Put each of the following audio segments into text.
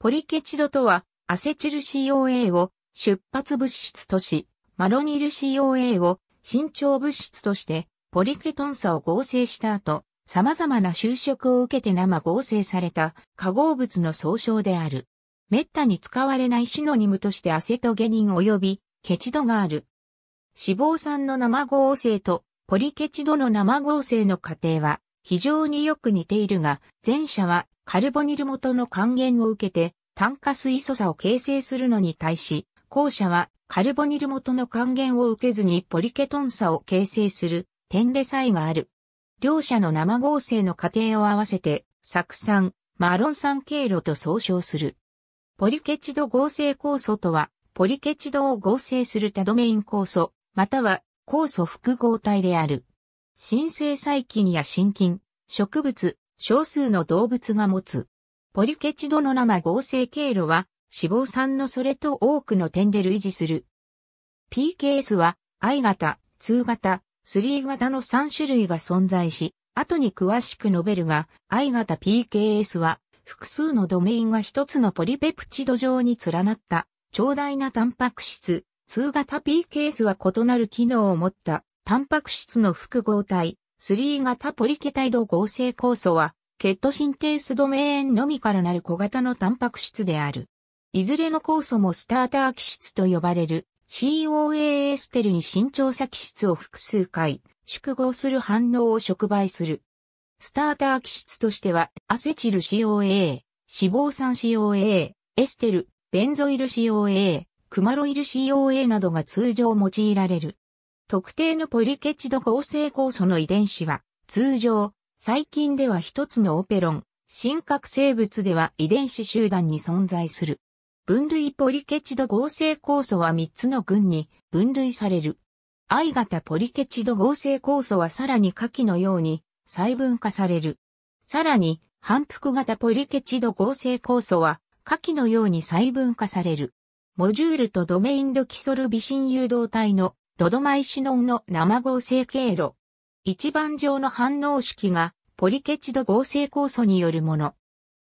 ポリケチドとは、アセチル COA を出発物質とし、マロニル COA を伸長物質として、ポリケトン差を合成した後、様々な就職を受けて生合成された化合物の総称である。滅多に使われないシノニムとしてアセトゲニン及びケチドがある。脂肪酸の生合成とポリケチドの生合成の過程は非常によく似ているが、前者はカルボニル元の還元を受けて炭化水素差を形成するのに対し、後者はカルボニル元の還元を受けずにポリケトン差を形成する点で差異がある。両者の生合成の過程を合わせて、酢酸、マロン酸経路と総称する。ポリケチド合成酵素とは、ポリケチドを合成する多ドメイン酵素、または酵素複合体である。新生細菌や真菌、植物、少数の動物が持つポリケチドの生合成経路は脂肪酸のそれと多くの点で類似する。PKS は I 型、2型、3型の3種類が存在し、後に詳しく述べるが、I 型 PKS は複数のドメインが一つのポリペプチド状に連なった長大なタンパク質、2型 PKS は異なる機能を持ったタンパク質の複合体、3型ポリケタイド合成酵素はケットシンテースドメーンのみからなる小型のタンパク質である。いずれの酵素もスターター基質と呼ばれる COA エステルに新調査基質を複数回縮合する反応を触媒する。スターター基質としてはアセチル COA、脂肪酸 COA、エステル、ベンゾイル COA、クマロイル COA などが通常用いられる。特定のポリケチド合成酵素の遺伝子は通常最近では一つのオペロン、真核生物では遺伝子集団に存在する。分類ポリケチド合成酵素は3つの群に分類される。I 型ポリケチド合成酵素はさらに下記のように細分化される。さらに、反復型ポリケチド合成酵素は下記のように細分化される。モジュールとドメインドキソルビシン誘導体のロドマイシノンの生合成経路、一番上の反応式がポリケチド合成酵素によるもの。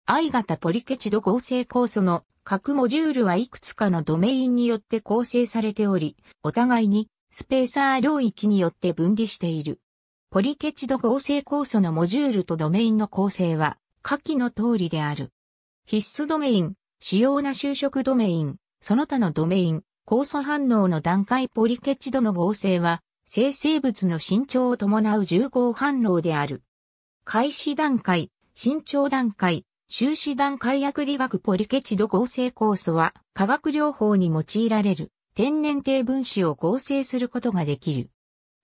I 型ポリケチド合成酵素の各モジュールはいくつかのドメインによって構成されており、お互いにスペーサー領域によって分離している。ポリケチド合成酵素のモジュールとドメインの構成は下記の通りである。必須ドメイン、主要な就職ドメイン、その他のドメイン、酵素反応の段階ポリケチドの合成は生成物の伸長を伴う重合反応である。開始段階、伸長段階、修士段階薬理学ポリケチド合成酵素は化学療法に用いられる天然低分子を合成することができる。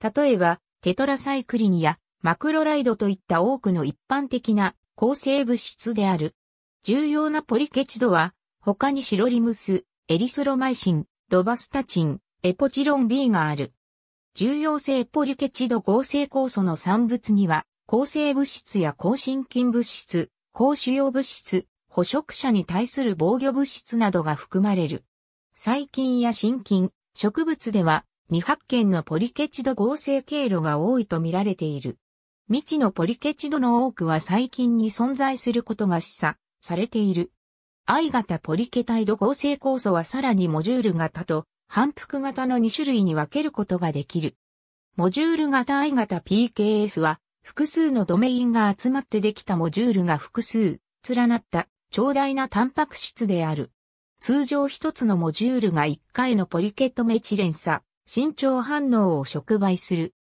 例えば、テトラサイクリニやマクロライドといった多くの一般的な構成物質である。重要なポリケチドは、他にシロリムス、エリスロマイシン、ロバスタチン、エポチロン B がある。重要性ポリケチド合成酵素の産物には、抗生物質や抗真菌物質、抗腫瘍物質、捕食者に対する防御物質などが含まれる。細菌や真菌、植物では未発見のポリケチド合成経路が多いと見られている。未知のポリケチドの多くは細菌に存在することが示唆されている。I 型ポリケタイド合成酵素はさらにモジュール型と反復型の2種類に分けることができる。モジュール型 I 型 PKS は、複数のドメインが集まってできたモジュールが複数、連なった、長大なタンパク質である。通常一つのモジュールが1回のポリケットメチレンサ、伸長反応を触媒する。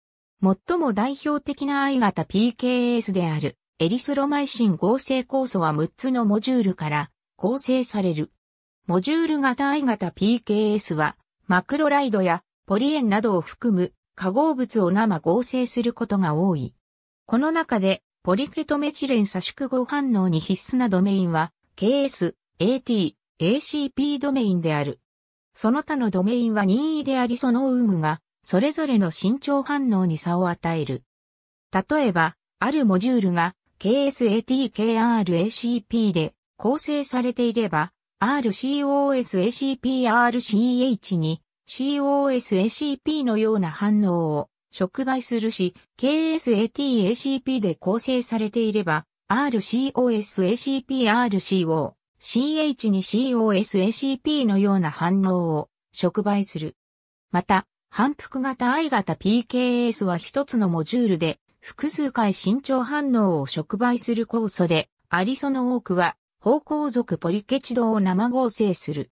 最も代表的な I 型 PKS である、エリスロマイシン合成酵素は6つのモジュールから構成される。モジュール型 I 型 PKS は、マクロライドやポリエンなどを含む化合物を生合成することが多い。この中でポリケトメチレン差縮合反応に必須なドメインは KS、AT、ACP ドメインである。その他のドメインは任意でありその有無がそれぞれの伸長反応に差を与える。例えば、あるモジュールが KSATKRACP で構成されていれば、RCOSACPRCH に COSACP のような反応を触媒するし、KSATACP で構成されていれば、RCOSACPRC を CH に COSACP のような反応を触媒する。また、反復型 I 型 PKS は一つのモジュールで複数回伸長反応を触媒する酵素で、ありその多くは方向属ポリケチドを生合成する。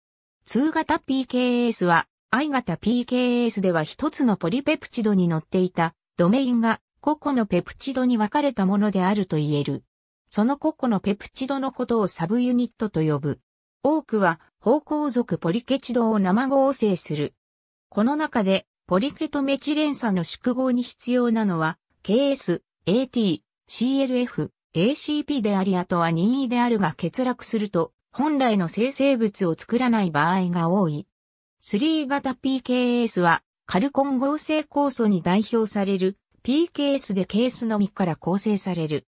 2型 PKS は、I 型 PKS では一つのポリペプチドに乗っていたドメインが個々のペプチドに分かれたものであると言える。その個々のペプチドのことをサブユニットと呼ぶ。多くは方向属ポリケチドを生合成する。この中でポリケとメチレン鎖の縮合に必要なのは KS、AT、CLF、ACP でありあとは任意であるが欠落すると、本来の生成物を作らない場合が多い。3型 PKS は、カルコン合成酵素に代表される PKS でケースのみから構成される。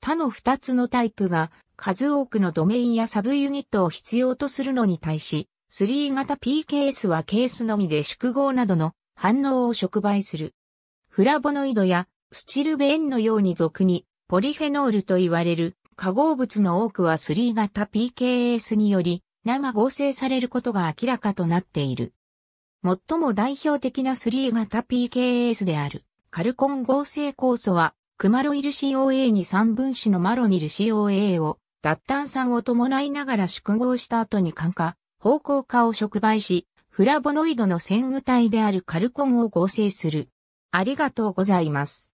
他の2つのタイプが数多くのドメインやサブユニットを必要とするのに対し、3型 PKS はケースのみで縮合などの反応を触媒する。フラボノイドやスチルベーンのように俗にポリフェノールと言われる化合物の多くは3型 PKS により生合成されることが明らかとなっている。最も代表的な3型 PKS であるカルコン合成酵素はクマロイル COA に3分子のマロニル COA を脱炭酸を伴いながら縮合した後に感化、方向化を触媒し、フラボノイドの線具体であるカルコンを合成する。ありがとうございます。